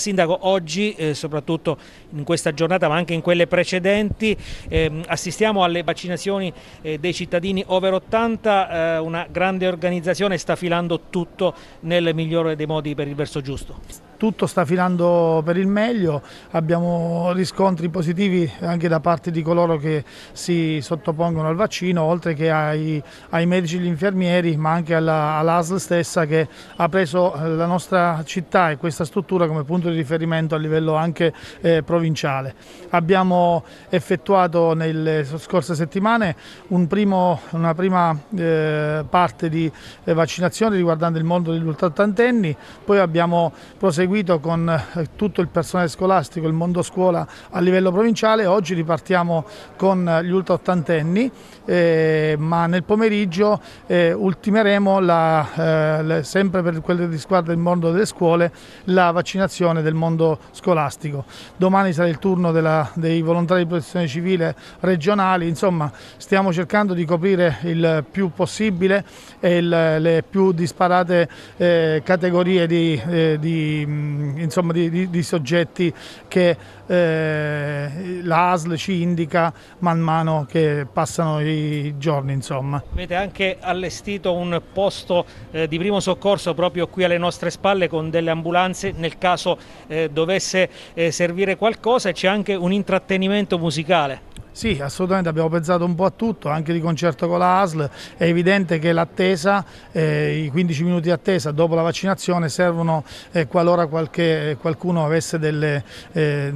Sindaco, oggi eh, soprattutto in questa giornata ma anche in quelle precedenti ehm, assistiamo alle vaccinazioni eh, dei cittadini over 80, eh, una grande organizzazione sta filando tutto nel migliore dei modi per il verso giusto tutto sta filando per il meglio, abbiamo riscontri positivi anche da parte di coloro che si sottopongono al vaccino, oltre che ai, ai medici e agli infermieri, ma anche alla, all'ASL stessa che ha preso eh, la nostra città e questa struttura come punto di riferimento a livello anche eh, provinciale. Abbiamo effettuato nelle scorse settimane un primo, una prima eh, parte di eh, vaccinazione riguardante il mondo degli ultra ultrattantenni, poi abbiamo proseguito seguito con eh, tutto il personale scolastico, il mondo scuola a livello provinciale, oggi ripartiamo con eh, gli ultra ottantenni, eh, ma nel pomeriggio eh, ultimeremo la, eh, sempre per quello che riguarda il mondo delle scuole la vaccinazione del mondo scolastico. Domani sarà il turno della, dei volontari di protezione civile regionali, insomma stiamo cercando di coprire il più possibile il, le più disparate eh, categorie di, di Ehm, insomma, di, di, di, soggetti che eh, la ci indica man mano che passano i giorni. Insomma. Avete anche allestito un posto eh, di primo soccorso proprio qui alle nostre spalle con delle ambulanze nel caso eh, dovesse eh, servire qualcosa e c'è anche un intrattenimento musicale. Sì, assolutamente abbiamo pensato un po' a tutto, anche di concerto con la ASL. È evidente che l'attesa, eh, i 15 minuti di attesa dopo la vaccinazione servono eh, qualora qualche, eh, qualcuno avesse delle, eh,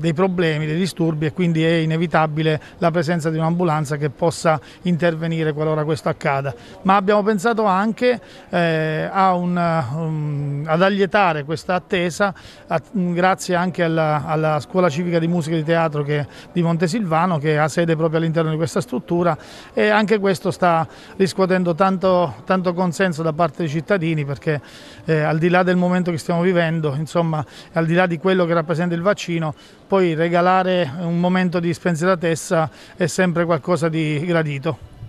dei problemi, dei disturbi e quindi è inevitabile la presenza di un'ambulanza che possa intervenire qualora questo accada. Ma abbiamo pensato anche eh, un, um, ad allietare questa attesa a, mm, grazie anche alla, alla, Scuola Civica di Musica e di Teatro che, di Montesilvano che ha sede proprio all'interno di questa struttura e anche questo sta riscuotendo tanto, tanto consenso da parte dei cittadini perché eh, al di là del momento che stiamo vivendo, insomma al di là di quello che rappresenta il vaccino, poi regalare un momento di spensieratezza è sempre qualcosa di gradito.